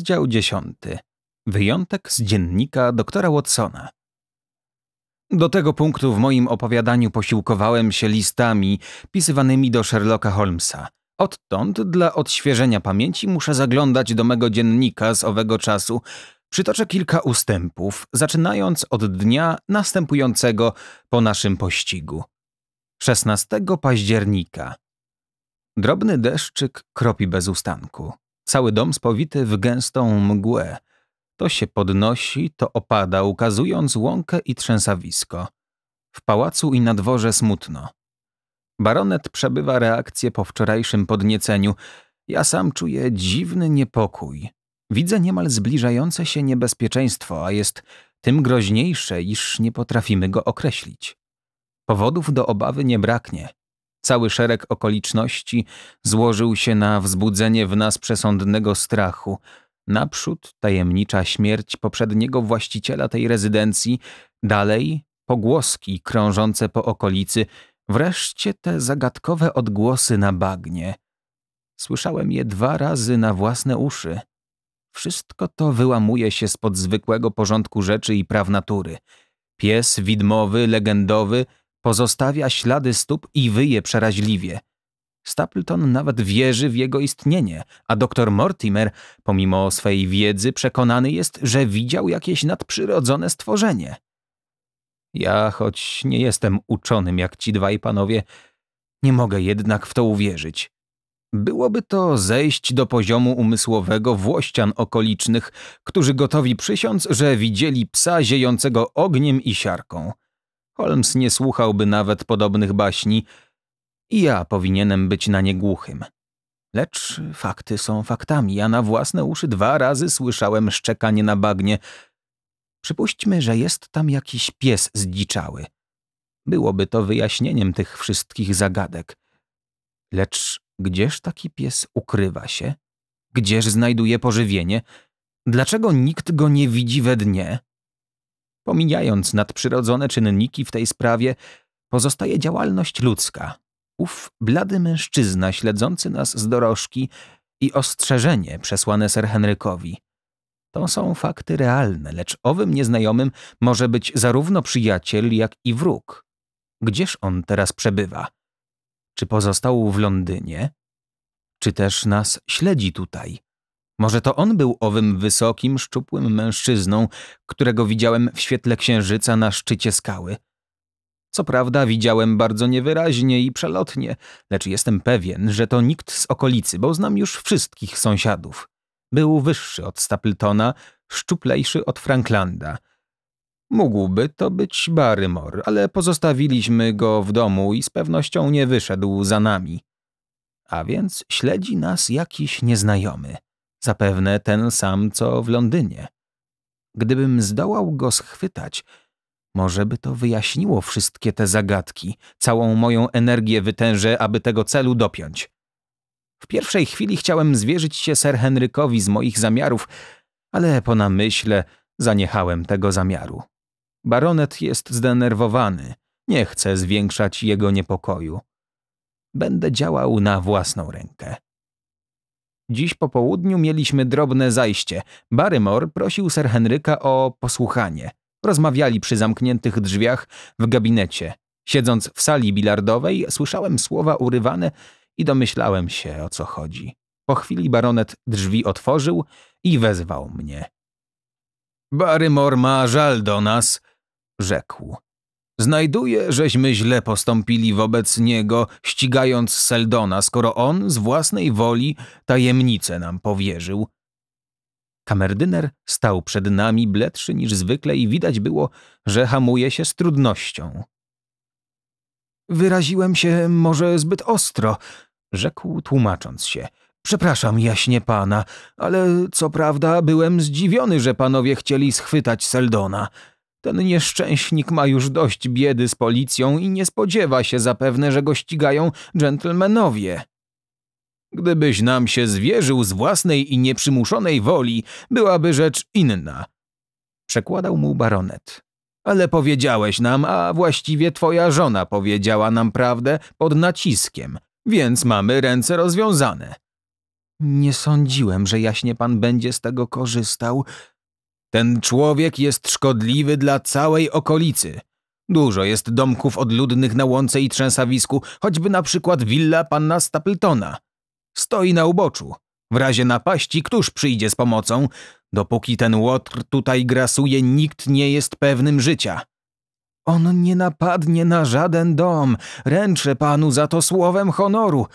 Rozdział 10. Wyjątek z dziennika doktora Watsona. Do tego punktu w moim opowiadaniu posiłkowałem się listami pisywanymi do Sherlocka Holmesa. Odtąd dla odświeżenia pamięci muszę zaglądać do mego dziennika z owego czasu. Przytoczę kilka ustępów, zaczynając od dnia następującego po naszym pościgu. 16 października. Drobny deszczyk kropi bez ustanku. Cały dom spowity w gęstą mgłę. To się podnosi, to opada, ukazując łąkę i trzęsawisko. W pałacu i na dworze smutno. Baronet przebywa reakcję po wczorajszym podnieceniu. Ja sam czuję dziwny niepokój. Widzę niemal zbliżające się niebezpieczeństwo, a jest tym groźniejsze, iż nie potrafimy go określić. Powodów do obawy nie braknie. Cały szereg okoliczności złożył się na wzbudzenie w nas przesądnego strachu. Naprzód tajemnicza śmierć poprzedniego właściciela tej rezydencji, dalej pogłoski krążące po okolicy, wreszcie te zagadkowe odgłosy na bagnie. Słyszałem je dwa razy na własne uszy. Wszystko to wyłamuje się spod zwykłego porządku rzeczy i praw natury. Pies widmowy, legendowy – Pozostawia ślady stóp i wyje przeraźliwie. Stapleton nawet wierzy w jego istnienie, a doktor Mortimer, pomimo swej wiedzy, przekonany jest, że widział jakieś nadprzyrodzone stworzenie. Ja, choć nie jestem uczonym jak ci dwaj panowie, nie mogę jednak w to uwierzyć. Byłoby to zejść do poziomu umysłowego włościan okolicznych, którzy gotowi przysiąc, że widzieli psa ziejącego ogniem i siarką. Holmes nie słuchałby nawet podobnych baśni i ja powinienem być na nie głuchym. Lecz fakty są faktami, ja na własne uszy dwa razy słyszałem szczekanie na bagnie. Przypuśćmy, że jest tam jakiś pies zdziczały. Byłoby to wyjaśnieniem tych wszystkich zagadek. Lecz gdzież taki pies ukrywa się? Gdzież znajduje pożywienie? Dlaczego nikt go nie widzi we dnie? Pomijając nadprzyrodzone czynniki w tej sprawie, pozostaje działalność ludzka. Ów blady mężczyzna śledzący nas z dorożki i ostrzeżenie przesłane Sir Henrykowi. To są fakty realne, lecz owym nieznajomym może być zarówno przyjaciel, jak i wróg. Gdzież on teraz przebywa? Czy pozostał w Londynie? Czy też nas śledzi tutaj? Może to on był owym wysokim, szczupłym mężczyzną, którego widziałem w świetle księżyca na szczycie skały. Co prawda widziałem bardzo niewyraźnie i przelotnie, lecz jestem pewien, że to nikt z okolicy, bo znam już wszystkich sąsiadów. Był wyższy od Stapletona, szczuplejszy od Franklanda. Mógłby to być Barrymore, ale pozostawiliśmy go w domu i z pewnością nie wyszedł za nami. A więc śledzi nas jakiś nieznajomy. Zapewne ten sam, co w Londynie. Gdybym zdołał go schwytać, może by to wyjaśniło wszystkie te zagadki, całą moją energię wytężę, aby tego celu dopiąć. W pierwszej chwili chciałem zwierzyć się Sir Henrykowi z moich zamiarów, ale po namyśle zaniechałem tego zamiaru. Baronet jest zdenerwowany, nie chcę zwiększać jego niepokoju. Będę działał na własną rękę. Dziś po południu mieliśmy drobne zajście. Barrymore prosił Sir Henryka o posłuchanie. Rozmawiali przy zamkniętych drzwiach w gabinecie. Siedząc w sali bilardowej, słyszałem słowa urywane i domyślałem się, o co chodzi. Po chwili baronet drzwi otworzył i wezwał mnie. Barrymore ma żal do nas, rzekł. Znajduje, żeśmy źle postąpili wobec niego, ścigając Seldona, skoro on z własnej woli tajemnicę nam powierzył. Kamerdyner stał przed nami bledszy niż zwykle i widać było, że hamuje się z trudnością. Wyraziłem się może zbyt ostro, rzekł tłumacząc się. Przepraszam jaśnie pana, ale co prawda byłem zdziwiony, że panowie chcieli schwytać Seldona – ten nieszczęśnik ma już dość biedy z policją i nie spodziewa się zapewne, że go ścigają dżentelmenowie. Gdybyś nam się zwierzył z własnej i nieprzymuszonej woli, byłaby rzecz inna. Przekładał mu baronet. Ale powiedziałeś nam, a właściwie twoja żona powiedziała nam prawdę pod naciskiem, więc mamy ręce rozwiązane. Nie sądziłem, że jaśnie pan będzie z tego korzystał, ten człowiek jest szkodliwy dla całej okolicy. Dużo jest domków odludnych na łące i trzęsawisku, choćby na przykład willa panna Stapletona. Stoi na uboczu. W razie napaści któż przyjdzie z pomocą? Dopóki ten łotr tutaj grasuje, nikt nie jest pewnym życia. On nie napadnie na żaden dom. Ręczę panu za to słowem honoru.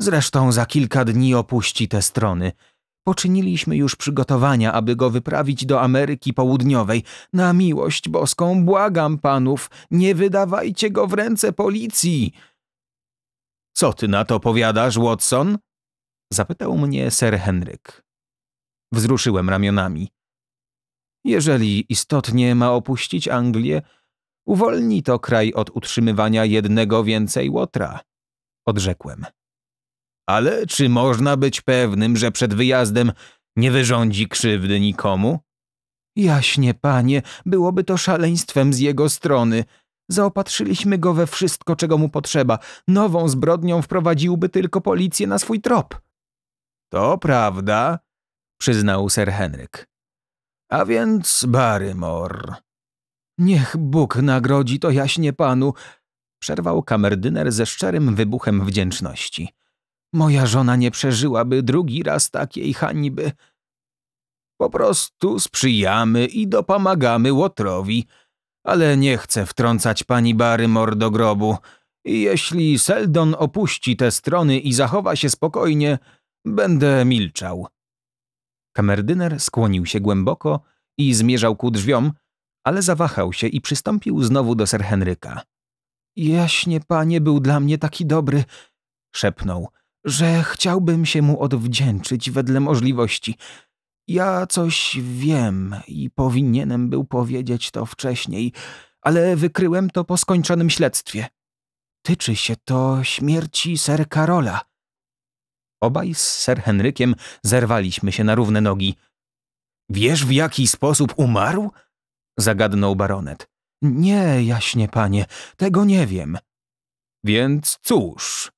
Zresztą za kilka dni opuści te strony – Poczyniliśmy już przygotowania, aby go wyprawić do Ameryki Południowej. Na miłość boską błagam panów, nie wydawajcie go w ręce policji. Co ty na to powiadasz, Watson? Zapytał mnie Sir Henryk. Wzruszyłem ramionami. Jeżeli istotnie ma opuścić Anglię, uwolni to kraj od utrzymywania jednego więcej łotra, odrzekłem. Ale czy można być pewnym, że przed wyjazdem nie wyrządzi krzywdy nikomu? Jaśnie, panie, byłoby to szaleństwem z jego strony. Zaopatrzyliśmy go we wszystko, czego mu potrzeba. Nową zbrodnią wprowadziłby tylko policję na swój trop. To prawda, przyznał Sir Henryk. A więc Barrymore. Niech Bóg nagrodzi to jaśnie panu, przerwał kamerdyner ze szczerym wybuchem wdzięczności. Moja żona nie przeżyłaby drugi raz takiej hańby. Po prostu sprzyjamy i dopomagamy Łotrowi, ale nie chcę wtrącać pani Barrymore do grobu. I jeśli Seldon opuści te strony i zachowa się spokojnie, będę milczał. Kamerdyner skłonił się głęboko i zmierzał ku drzwiom, ale zawahał się i przystąpił znowu do Sir Henryka. Jaśnie panie był dla mnie taki dobry, szepnął że chciałbym się mu odwdzięczyć wedle możliwości. Ja coś wiem i powinienem był powiedzieć to wcześniej, ale wykryłem to po skończonym śledztwie. Tyczy się to śmierci ser Karola. Obaj z ser Henrykiem zerwaliśmy się na równe nogi. Wiesz, w jaki sposób umarł? zagadnął baronet. Nie, jaśnie panie, tego nie wiem. Więc cóż,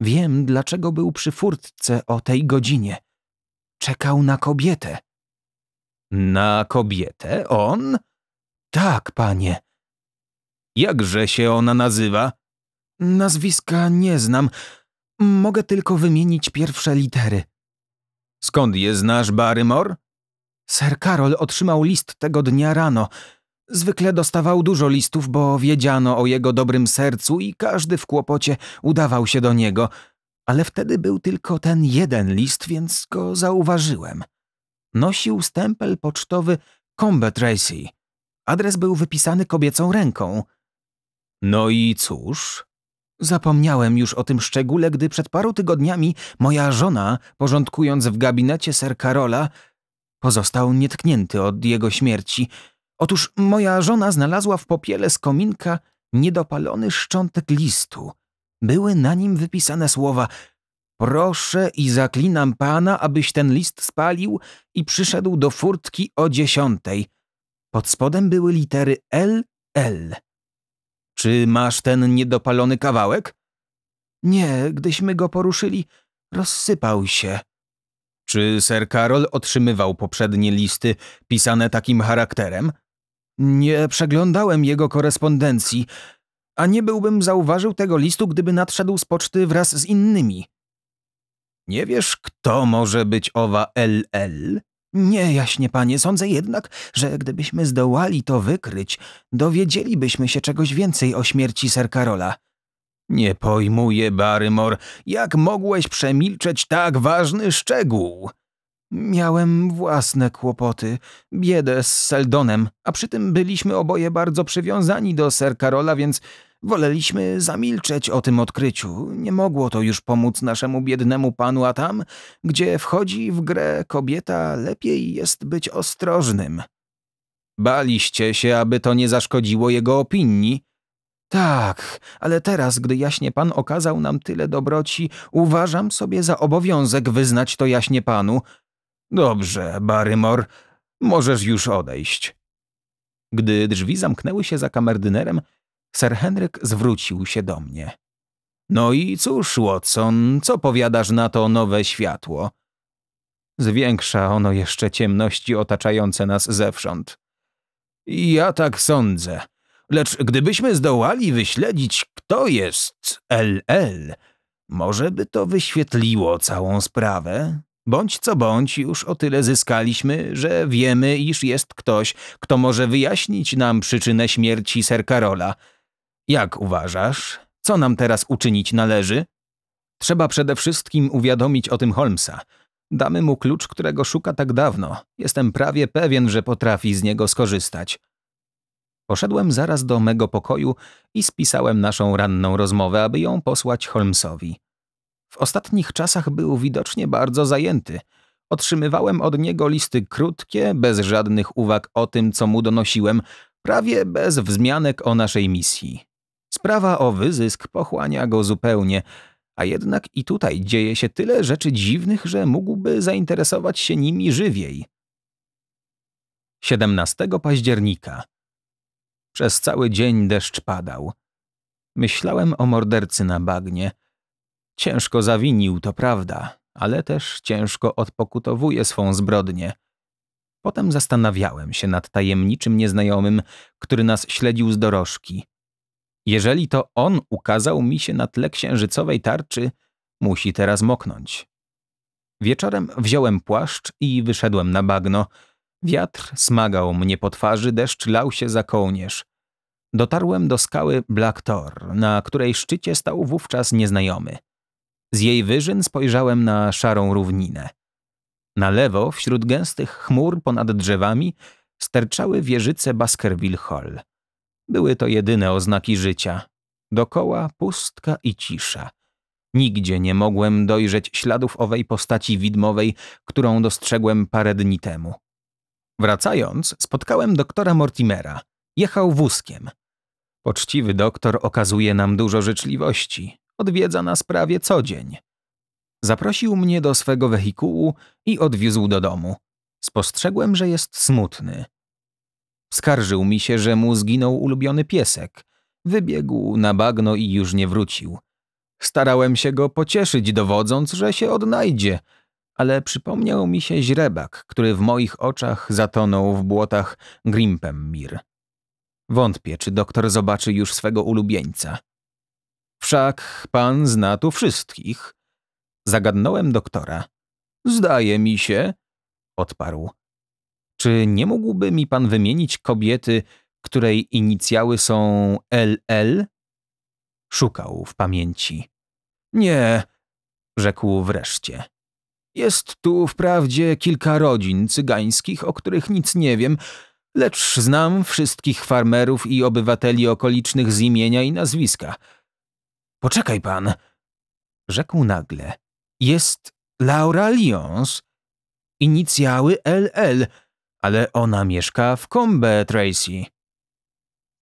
Wiem, dlaczego był przy furtce o tej godzinie. Czekał na kobietę. Na kobietę? On? Tak, panie. Jakże się ona nazywa? Nazwiska nie znam. Mogę tylko wymienić pierwsze litery. Skąd je znasz, Barrymore? Sir Karol otrzymał list tego dnia rano. Zwykle dostawał dużo listów, bo wiedziano o jego dobrym sercu i każdy w kłopocie udawał się do niego, ale wtedy był tylko ten jeden list, więc go zauważyłem. Nosił stempel pocztowy Combat Tracy. Adres był wypisany kobiecą ręką. No i cóż? Zapomniałem już o tym szczególe, gdy przed paru tygodniami moja żona, porządkując w gabinecie Sir Karola, pozostał nietknięty od jego śmierci – Otóż moja żona znalazła w popiele z kominka niedopalony szczątek listu. Były na nim wypisane słowa Proszę i zaklinam pana, abyś ten list spalił i przyszedł do furtki o dziesiątej. Pod spodem były litery L, L. Czy masz ten niedopalony kawałek? Nie, gdyśmy go poruszyli, rozsypał się. Czy ser Karol otrzymywał poprzednie listy pisane takim charakterem? Nie przeglądałem jego korespondencji, a nie byłbym zauważył tego listu, gdyby nadszedł z poczty wraz z innymi. Nie wiesz, kto może być owa LL? Nie, jaśnie panie, sądzę jednak, że gdybyśmy zdołali to wykryć, dowiedzielibyśmy się czegoś więcej o śmierci Sir Karola. Nie pojmuję, Barrymore, jak mogłeś przemilczeć tak ważny szczegół? Miałem własne kłopoty, biedę z Seldonem, a przy tym byliśmy oboje bardzo przywiązani do Sir Karola, więc woleliśmy zamilczeć o tym odkryciu. Nie mogło to już pomóc naszemu biednemu panu, a tam, gdzie wchodzi w grę kobieta, lepiej jest być ostrożnym. Baliście się, aby to nie zaszkodziło jego opinii? Tak, ale teraz, gdy jaśnie pan okazał nam tyle dobroci, uważam sobie za obowiązek wyznać to jaśnie panu. Dobrze, Barrymore, możesz już odejść. Gdy drzwi zamknęły się za kamerdynerem, Sir Henryk zwrócił się do mnie. No i cóż, Watson, co powiadasz na to nowe światło? Zwiększa ono jeszcze ciemności otaczające nas zewsząd. Ja tak sądzę. Lecz gdybyśmy zdołali wyśledzić, kto jest LL, może by to wyświetliło całą sprawę? Bądź co bądź, już o tyle zyskaliśmy, że wiemy, iż jest ktoś, kto może wyjaśnić nam przyczynę śmierci Sir Karola. Jak uważasz, co nam teraz uczynić należy? Trzeba przede wszystkim uwiadomić o tym Holmesa. Damy mu klucz, którego szuka tak dawno. Jestem prawie pewien, że potrafi z niego skorzystać. Poszedłem zaraz do mego pokoju i spisałem naszą ranną rozmowę, aby ją posłać Holmesowi. W ostatnich czasach był widocznie bardzo zajęty. Otrzymywałem od niego listy krótkie, bez żadnych uwag o tym, co mu donosiłem, prawie bez wzmianek o naszej misji. Sprawa o wyzysk pochłania go zupełnie, a jednak i tutaj dzieje się tyle rzeczy dziwnych, że mógłby zainteresować się nimi żywiej. 17 października. Przez cały dzień deszcz padał. Myślałem o mordercy na bagnie – Ciężko zawinił, to prawda, ale też ciężko odpokutowuje swą zbrodnię. Potem zastanawiałem się nad tajemniczym nieznajomym, który nas śledził z dorożki. Jeżeli to on ukazał mi się na tle księżycowej tarczy, musi teraz moknąć. Wieczorem wziąłem płaszcz i wyszedłem na bagno. Wiatr smagał mnie po twarzy, deszcz lał się za kołnierz. Dotarłem do skały Black Tor, na której szczycie stał wówczas nieznajomy. Z jej wyżyn spojrzałem na szarą równinę. Na lewo, wśród gęstych chmur ponad drzewami, sterczały wieżyce Baskerville Hall. Były to jedyne oznaki życia. Dokoła pustka i cisza. Nigdzie nie mogłem dojrzeć śladów owej postaci widmowej, którą dostrzegłem parę dni temu. Wracając, spotkałem doktora Mortimera. Jechał wózkiem. Poczciwy doktor okazuje nam dużo życzliwości odwiedza nas prawie co dzień. Zaprosił mnie do swego wehikułu i odwiózł do domu. Spostrzegłem, że jest smutny. Skarżył mi się, że mu zginął ulubiony piesek. Wybiegł na bagno i już nie wrócił. Starałem się go pocieszyć, dowodząc, że się odnajdzie, ale przypomniał mi się źrebak, który w moich oczach zatonął w błotach Mir. Wątpię, czy doktor zobaczy już swego ulubieńca. Wszak pan zna tu wszystkich. Zagadnąłem doktora. Zdaje mi się, odparł. Czy nie mógłby mi pan wymienić kobiety, której inicjały są LL? Szukał w pamięci. Nie, rzekł wreszcie. Jest tu wprawdzie kilka rodzin cygańskich, o których nic nie wiem, lecz znam wszystkich farmerów i obywateli okolicznych z imienia i nazwiska – Poczekaj pan, rzekł nagle. Jest Laura Lyons, inicjały LL, ale ona mieszka w Combe Tracy.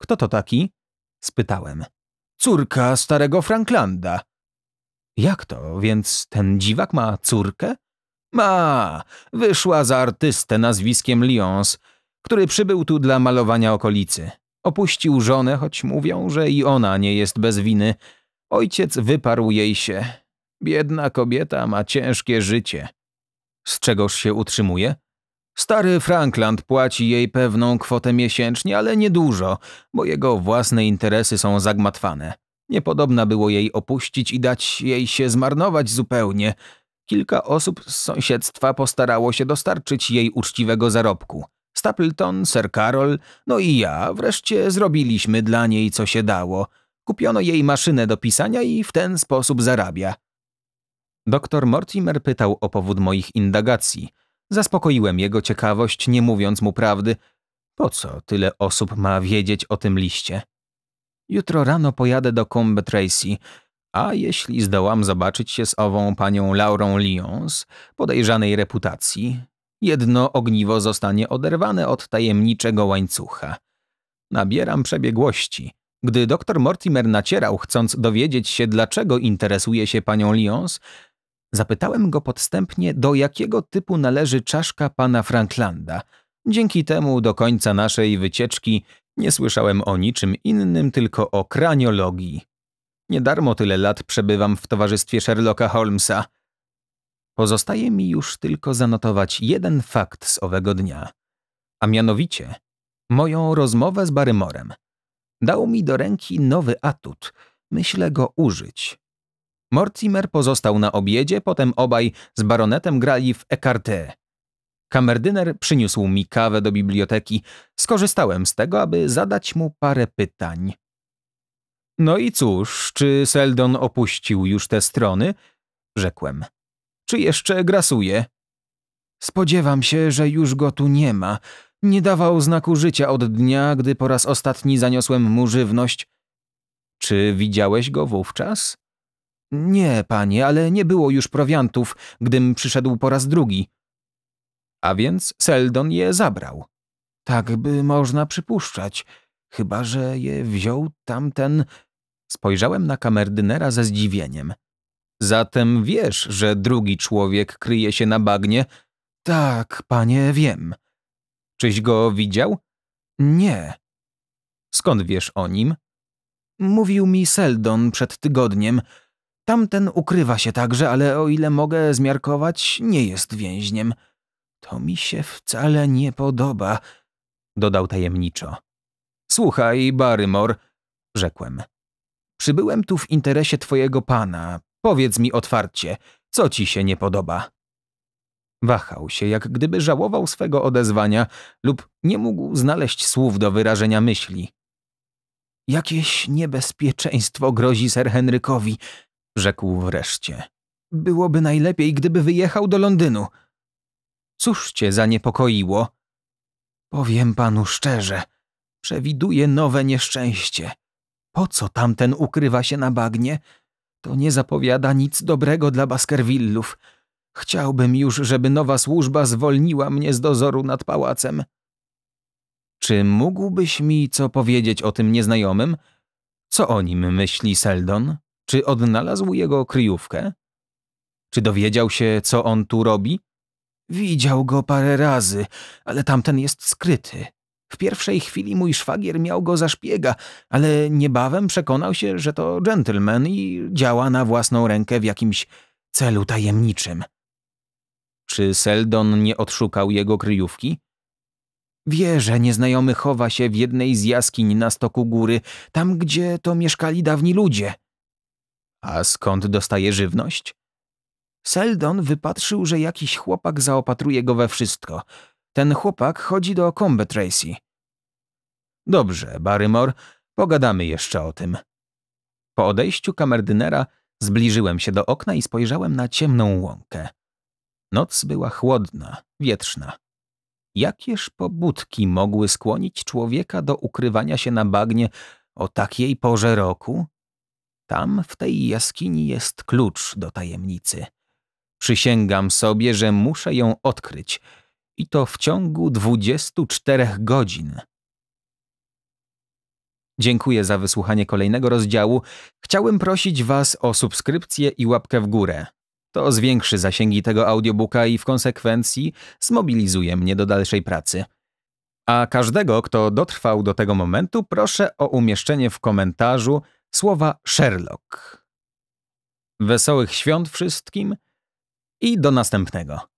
Kto to taki? spytałem. Córka starego Franklanda. Jak to, więc ten dziwak ma córkę? Ma! Wyszła za artystę nazwiskiem Lyons, który przybył tu dla malowania okolicy. Opuścił żonę, choć mówią, że i ona nie jest bez winy, Ojciec wyparł jej się. Biedna kobieta ma ciężkie życie. Z czegoż się utrzymuje? Stary Frankland płaci jej pewną kwotę miesięcznie, ale niedużo, bo jego własne interesy są zagmatwane. Niepodobna było jej opuścić i dać jej się zmarnować zupełnie. Kilka osób z sąsiedztwa postarało się dostarczyć jej uczciwego zarobku. Stapleton, Sir Karol, no i ja wreszcie zrobiliśmy dla niej co się dało – Kupiono jej maszynę do pisania i w ten sposób zarabia. Doktor Mortimer pytał o powód moich indagacji. Zaspokoiłem jego ciekawość, nie mówiąc mu prawdy. Po co tyle osób ma wiedzieć o tym liście? Jutro rano pojadę do Combe Tracy, a jeśli zdołam zobaczyć się z ową panią Laurą Lyons, podejrzanej reputacji, jedno ogniwo zostanie oderwane od tajemniczego łańcucha. Nabieram przebiegłości. Gdy doktor Mortimer nacierał, chcąc dowiedzieć się, dlaczego interesuje się panią Lyons, zapytałem go podstępnie, do jakiego typu należy czaszka pana Franklanda. Dzięki temu do końca naszej wycieczki nie słyszałem o niczym innym, tylko o kraniologii. Nie darmo tyle lat przebywam w towarzystwie Sherlocka Holmesa. Pozostaje mi już tylko zanotować jeden fakt z owego dnia, a mianowicie moją rozmowę z Barrymorem. Dał mi do ręki nowy atut. Myślę go użyć. Mortimer pozostał na obiedzie, potem obaj z baronetem grali w écarté. Kamerdyner przyniósł mi kawę do biblioteki. Skorzystałem z tego, aby zadać mu parę pytań. No i cóż, czy Seldon opuścił już te strony? Rzekłem. Czy jeszcze grasuje? Spodziewam się, że już go tu nie ma. Nie dawał znaku życia od dnia, gdy po raz ostatni zaniosłem mu żywność. Czy widziałeś go wówczas? Nie, panie, ale nie było już prowiantów, gdym przyszedł po raz drugi. A więc Seldon je zabrał. Tak by można przypuszczać, chyba że je wziął tamten. Spojrzałem na kamerdynera ze zdziwieniem. Zatem wiesz, że drugi człowiek kryje się na bagnie? Tak, panie, wiem. Czyś go widział? Nie. Skąd wiesz o nim? Mówił mi Seldon przed tygodniem. Tamten ukrywa się także, ale o ile mogę zmiarkować, nie jest więźniem. To mi się wcale nie podoba, dodał tajemniczo. Słuchaj, Barrymore, rzekłem. Przybyłem tu w interesie twojego pana. Powiedz mi otwarcie, co ci się nie podoba? Wahał się, jak gdyby żałował swego odezwania lub nie mógł znaleźć słów do wyrażenia myśli. Jakieś niebezpieczeństwo grozi ser Henrykowi, rzekł wreszcie. Byłoby najlepiej, gdyby wyjechał do Londynu. Cóż cię zaniepokoiło? Powiem panu szczerze, przewiduję nowe nieszczęście. Po co tamten ukrywa się na bagnie? To nie zapowiada nic dobrego dla Baskervillów. Chciałbym już, żeby nowa służba zwolniła mnie z dozoru nad pałacem. Czy mógłbyś mi co powiedzieć o tym nieznajomym? Co o nim myśli Seldon? Czy odnalazł jego kryjówkę? Czy dowiedział się, co on tu robi? Widział go parę razy, ale tamten jest skryty. W pierwszej chwili mój szwagier miał go za szpiega, ale niebawem przekonał się, że to gentleman i działa na własną rękę w jakimś celu tajemniczym. Czy Seldon nie odszukał jego kryjówki? Wie, że nieznajomy chowa się w jednej z jaskiń na stoku góry, tam gdzie to mieszkali dawni ludzie. A skąd dostaje żywność? Seldon wypatrzył, że jakiś chłopak zaopatruje go we wszystko. Ten chłopak chodzi do Combe Tracy. Dobrze, Barrymore, pogadamy jeszcze o tym. Po odejściu kamerdynera zbliżyłem się do okna i spojrzałem na ciemną łąkę. Noc była chłodna, wietrzna. Jakież pobudki mogły skłonić człowieka do ukrywania się na bagnie o takiej porze roku? Tam, w tej jaskini, jest klucz do tajemnicy. Przysięgam sobie, że muszę ją odkryć i to w ciągu 24 godzin. Dziękuję za wysłuchanie kolejnego rozdziału. Chciałem prosić Was o subskrypcję i łapkę w górę. To zwiększy zasięgi tego audiobooka i w konsekwencji zmobilizuje mnie do dalszej pracy. A każdego, kto dotrwał do tego momentu, proszę o umieszczenie w komentarzu słowa Sherlock. Wesołych świąt wszystkim i do następnego.